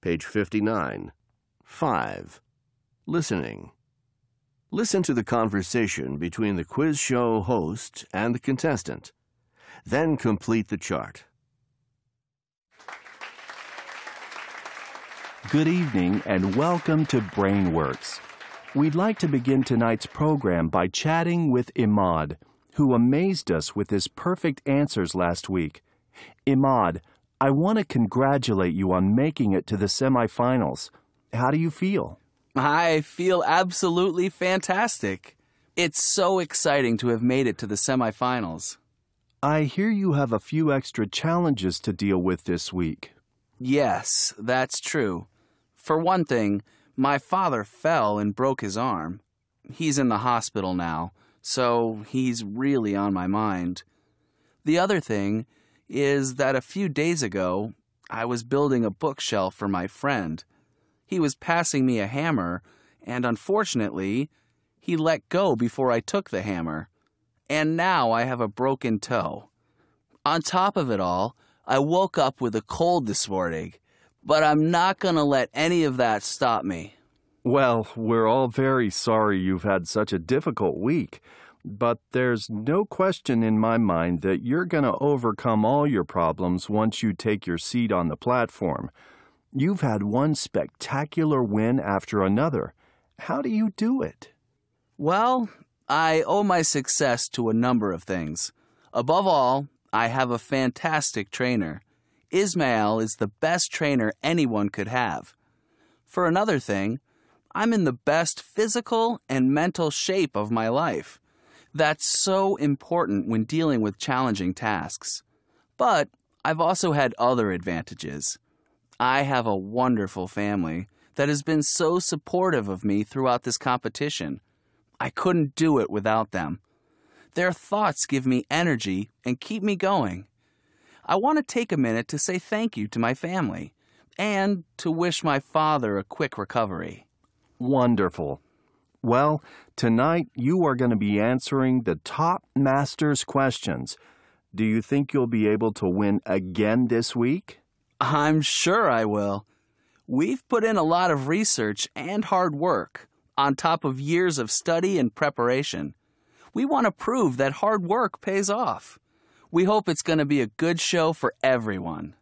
page 59. 5. Listening. Listen to the conversation between the quiz show host and the contestant. Then complete the chart. Good evening and welcome to BrainWorks. We'd like to begin tonight's program by chatting with Imad, who amazed us with his perfect answers last week. Imad, I want to congratulate you on making it to the semifinals. How do you feel? I feel absolutely fantastic. It's so exciting to have made it to the semifinals. I hear you have a few extra challenges to deal with this week. Yes, that's true. For one thing, my father fell and broke his arm. He's in the hospital now, so he's really on my mind. The other thing is that a few days ago, I was building a bookshelf for my friend. He was passing me a hammer, and unfortunately, he let go before I took the hammer. And now I have a broken toe. On top of it all, I woke up with a cold this morning, but I'm not going to let any of that stop me. Well, we're all very sorry you've had such a difficult week. But there's no question in my mind that you're going to overcome all your problems once you take your seat on the platform. You've had one spectacular win after another. How do you do it? Well, I owe my success to a number of things. Above all, I have a fantastic trainer. Ismail is the best trainer anyone could have. For another thing, I'm in the best physical and mental shape of my life. That's so important when dealing with challenging tasks. But I've also had other advantages. I have a wonderful family that has been so supportive of me throughout this competition. I couldn't do it without them. Their thoughts give me energy and keep me going. I want to take a minute to say thank you to my family and to wish my father a quick recovery. Wonderful. Well, tonight you are going to be answering the top master's questions. Do you think you'll be able to win again this week? I'm sure I will. We've put in a lot of research and hard work, on top of years of study and preparation. We want to prove that hard work pays off. We hope it's going to be a good show for everyone.